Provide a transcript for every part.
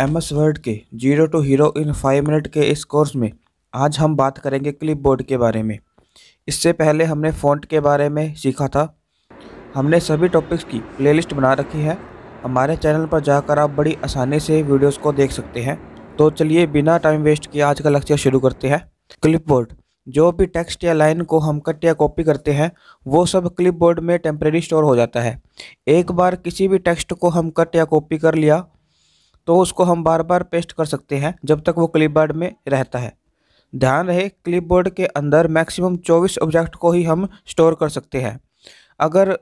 M S word के zero to hero in five minute के इस कोर्स में आज हम बात करेंगे क्लिप बोर्ड के बारे में इससे पहले हमने फ़ॉन्ट के बारे में सीखा था हमने सभी टॉपिक्स की प्लेलिस्ट बना रखी है हमारे चैनल पर जाकर आप बड़ी आसानी से वीडियोस को देख सकते हैं तो चलिए बिना टाइम वेस्ट किए आज का लेक्चर शुरू करते हैं बोर्ड जो भी टेक्स्ट या लाइन को हम कट या कॉपी करते हैं वो सब क्लिपबोर्ड में टेम्प्रेरी स्टोर हो जाता है एक बार किसी भी टेक्स्ट को हम कट या कॉपी कर लिया तो उसको हम बार बार पेस्ट कर सकते हैं जब तक वो क्लिपबोर्ड में रहता है ध्यान रहे क्लिपबोर्ड के अंदर मैक्सिमम 24 ऑब्जेक्ट को ही हम स्टोर कर सकते हैं अगर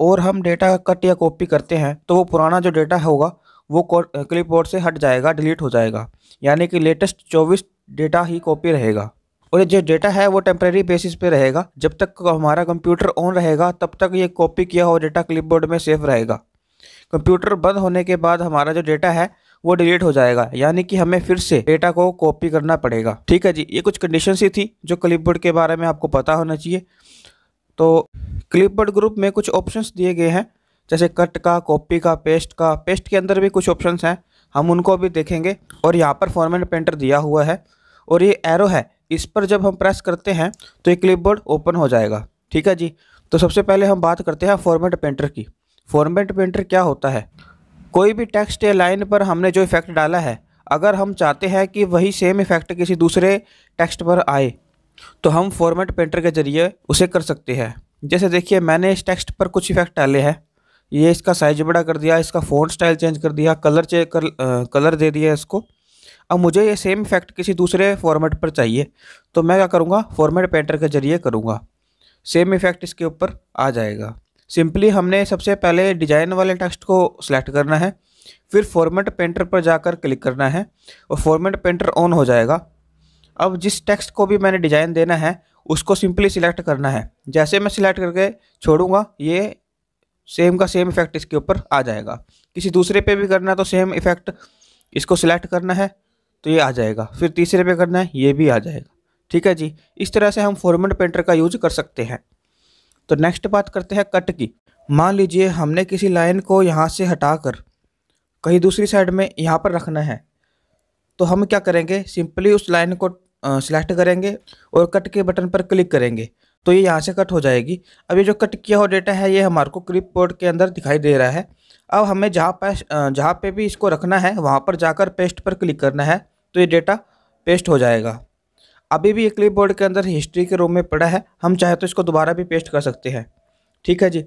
और हम डेटा कट या कॉपी करते हैं तो वो पुराना जो डेटा होगा वो क्लिप से हट जाएगा डिलीट हो जाएगा यानी कि लेटेस्ट चौबीस डेटा ही कॉपी रहेगा और ये जो डेटा है वो टेम्प्रेरी बेसिस पे रहेगा जब तक हमारा कंप्यूटर ऑन रहेगा तब तक ये कॉपी किया हुआ डेटा क्लिपबोर्ड में सेफ रहेगा कंप्यूटर बंद होने के बाद हमारा जो डेटा है वो डिलीट हो जाएगा यानी कि हमें फिर से डेटा को कॉपी करना पड़ेगा ठीक है जी ये कुछ कंडीशन ही थी जो क्लिपबोर्ड के बारे में आपको पता होना चाहिए तो क्लिपबोर्ड ग्रुप में कुछ ऑप्शंस दिए गए हैं जैसे कट का कॉपी का पेस्ट का पेस्ट के अंदर भी कुछ ऑप्शंस हैं हम उनको भी देखेंगे और यहाँ पर फॉर्मेट पेंटर दिया हुआ है और ये एरो है इस पर जब हम प्रेस करते हैं तो ये क्लिपबोर्ड ओपन हो जाएगा ठीक है जी तो सबसे पहले हम बात करते हैं फॉर्मेट पेंटर की फॉर्मेट पेंटर क्या होता है कोई भी टेक्स्ट या लाइन पर हमने जो इफ़ेक्ट डाला है अगर हम चाहते हैं कि वही सेम इफ़ेक्ट किसी दूसरे टेक्स्ट पर आए तो हम फॉर्मेट पेंटर के ज़रिए उसे कर सकते हैं जैसे देखिए मैंने इस टेक्स्ट पर कुछ इफ़ेक्ट डाले हैं ये इसका साइज बड़ा कर दिया इसका फ़ोन स्टाइल चेंज कर दिया कलर चेंज कर, कलर दे दिया इसको अब मुझे ये सेम इफेक्ट किसी दूसरे फॉर्मेट पर चाहिए तो मैं क्या करूँगा फॉर्मेट पेंटर के ज़रिए करूँगा सेम इफेक्ट इसके ऊपर आ जाएगा सिंपली हमने सबसे पहले डिजाइन वाले टेक्स्ट को सिलेक्ट करना है फिर फॉर्मेट पेंटर पर जाकर क्लिक करना है और फॉर्मेट पेंटर ऑन हो जाएगा अब जिस टेक्स्ट को भी मैंने डिज़ाइन देना है उसको सिंपली सिलेक्ट करना है जैसे मैं सिलेक्ट करके छोड़ूंगा ये सेम का सेम इफेक्ट इसके ऊपर आ जाएगा किसी दूसरे पे भी करना है तो सेम इफेक्ट इसको सिलेक्ट करना है तो ये आ जाएगा फिर तीसरे पे करना है ये भी आ जाएगा ठीक है जी इस तरह से हम फॉर्मेट पेंटर का यूज कर सकते हैं तो नेक्स्ट बात करते हैं कट की मान लीजिए हमने किसी लाइन को यहाँ से हटाकर कहीं दूसरी साइड में यहाँ पर रखना है तो हम क्या करेंगे सिंपली उस लाइन को सिलेक्ट करेंगे और कट के बटन पर क्लिक करेंगे तो ये यहाँ से कट हो जाएगी अब ये जो कट किया हुआ डेटा है ये हमारे को क्लिप बोर्ड के अंदर दिखाई दे रहा है अब हमें जहाँ पर जहाँ पर भी इसको रखना है वहाँ पर जाकर पेस्ट पर क्लिक करना है तो ये डेटा पेस्ट हो जाएगा अभी भी ये क्लिप बोर्ड के अंदर हिस्ट्री के रूम में पड़ा है हम चाहे तो इसको दोबारा भी पेस्ट कर सकते हैं ठीक है जी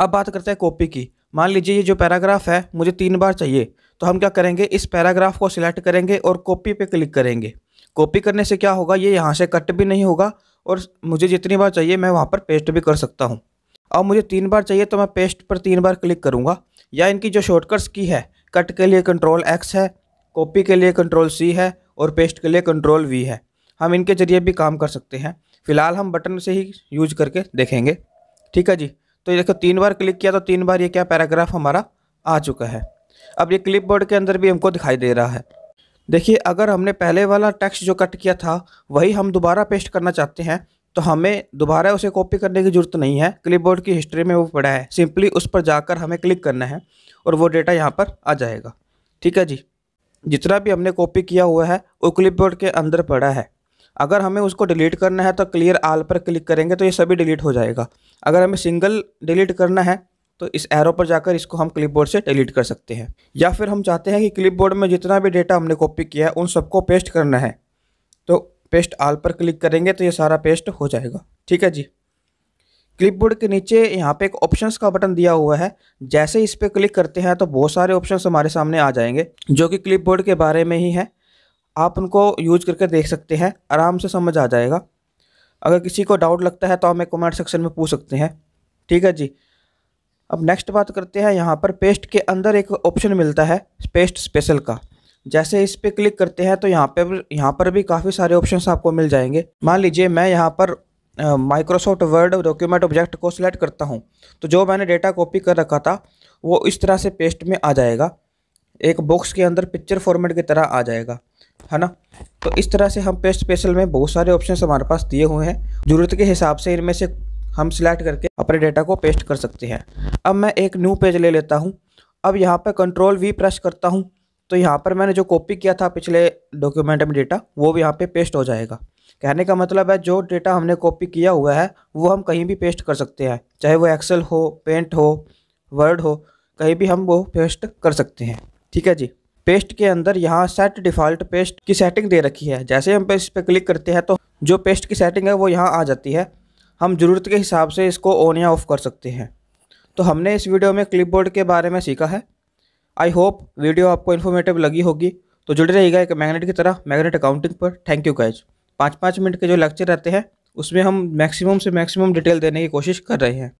अब बात करते हैं कॉपी की मान लीजिए ये जो पैराग्राफ है मुझे तीन बार चाहिए तो हम क्या करेंगे इस पैराग्राफ को सिलेक्ट करेंगे और कॉपी पे क्लिक करेंगे कॉपी करने से क्या होगा ये यहाँ से कट भी नहीं होगा और मुझे जितनी बार चाहिए मैं वहाँ पर पेस्ट भी कर सकता हूँ और मुझे तीन बार चाहिए तो मैं पेस्ट पर तीन बार क्लिक करूँगा या इनकी जो शॉर्टकट्स की है कट के लिए कंट्रोल एक्स है कॉपी के लिए कंट्रोल सी है और पेस्ट के लिए कंट्रोल वी है हम इनके जरिए भी काम कर सकते हैं फिलहाल हम बटन से ही यूज करके देखेंगे ठीक है जी तो ये देखो तीन बार क्लिक किया तो तीन बार ये क्या पैराग्राफ हमारा आ चुका है अब ये बोर्ड के अंदर भी हमको दिखाई दे रहा है देखिए अगर हमने पहले वाला टेक्स्ट जो कट किया था वही हम दोबारा पेस्ट करना चाहते हैं तो हमें दोबारा उसे कॉपी करने की ज़रूरत नहीं है क्लिपबोर्ड की हिस्ट्री में वो पड़ा है सिंपली उस पर जाकर हमें क्लिक करना है और वो डेटा यहाँ पर आ जाएगा ठीक है जी जितना भी हमने कॉपी किया हुआ है वो क्लिपबोर्ड के अंदर पड़ा है अगर हमें उसको डिलीट करना है तो क्लियर आल पर क्लिक करेंगे तो ये सभी डिलीट हो जाएगा अगर हमें सिंगल डिलीट करना है तो इस एरो पर जाकर इसको हम क्लिपबोर्ड से डिलीट कर सकते हैं या फिर हम चाहते हैं कि क्लिपबोर्ड में जितना भी डेटा हमने कॉपी किया है उन सबको पेस्ट करना है तो पेस्ट आल पर क्लिक करेंगे तो ये सारा पेस्ट हो जाएगा ठीक है जी क्लिपबोर्ड के नीचे यहाँ पे एक ऑप्शंस का बटन दिया हुआ है जैसे इस पर क्लिक करते हैं तो बहुत सारे ऑप्शंस हमारे सामने आ जाएंगे जो कि क्लिपबोर्ड के बारे में ही हैं आप उनको यूज करके देख सकते हैं आराम से समझ आ जाएगा अगर किसी को डाउट लगता है तो हमें कमेंट सेक्शन में पूछ सकते हैं ठीक है जी अब नेक्स्ट बात करते हैं यहाँ पर पेस्ट के अंदर एक ऑप्शन मिलता है पेस्ट स्पेशल का जैसे इस पर क्लिक करते हैं तो यहाँ पर यहाँ पर भी काफ़ी सारे ऑप्शन आपको मिल जाएंगे मान लीजिए मैं यहाँ पर माइक्रोसॉफ्ट वर्ड डॉक्यूमेंट ऑब्जेक्ट को सिलेक्ट करता हूँ तो जो मैंने डेटा कॉपी कर रखा था वो इस तरह से पेस्ट में आ जाएगा एक बॉक्स के अंदर पिक्चर फॉर्मेट की तरह आ जाएगा है ना तो इस तरह से हम पेस्ट स्पेशल में बहुत सारे ऑप्शन हमारे पास दिए हुए हैं ज़रूरत के हिसाब से इनमें से हम सिलेक्ट करके अपने डेटा को पेस्ट कर सकते हैं अब मैं एक न्यू पेज ले लेता हूँ अब यहाँ पर कंट्रोल वी प्रेस करता हूँ तो यहाँ पर मैंने जो कॉपी किया था पिछले डॉक्यूमेंट में डेटा वो भी यहाँ पे पेस्ट हो जाएगा कहने का मतलब है जो डेटा हमने कॉपी किया हुआ है वो हम कहीं भी पेस्ट कर सकते हैं चाहे वो एक्सेल हो पेंट हो वर्ड हो कहीं भी हम वो पेस्ट कर सकते हैं ठीक है जी पेस्ट के अंदर यहाँ सेट डिफ़ॉल्ट पेस्ट की सेटिंग दे रखी है जैसे हम इस पर क्लिक करते हैं तो जो पेस्ट की सेटिंग है वो यहाँ आ जाती है हम ज़रूरत के हिसाब से इसको ऑन या ऑफ़ कर सकते हैं तो हमने इस वीडियो में क्लिपबोर्ड के बारे में सीखा है आई होप वीडियो आपको इन्फॉर्मेटिव लगी होगी तो जुड़े रहिएगा एक मैगनेट की तरह मैगनेट अकाउंटिंग पर थैंक यू गैज पाँच पाँच मिनट के जो लेक्चर रहते हैं उसमें हम मैक्सिमम से मैक्सिमम डिटेल देने की कोशिश कर रहे हैं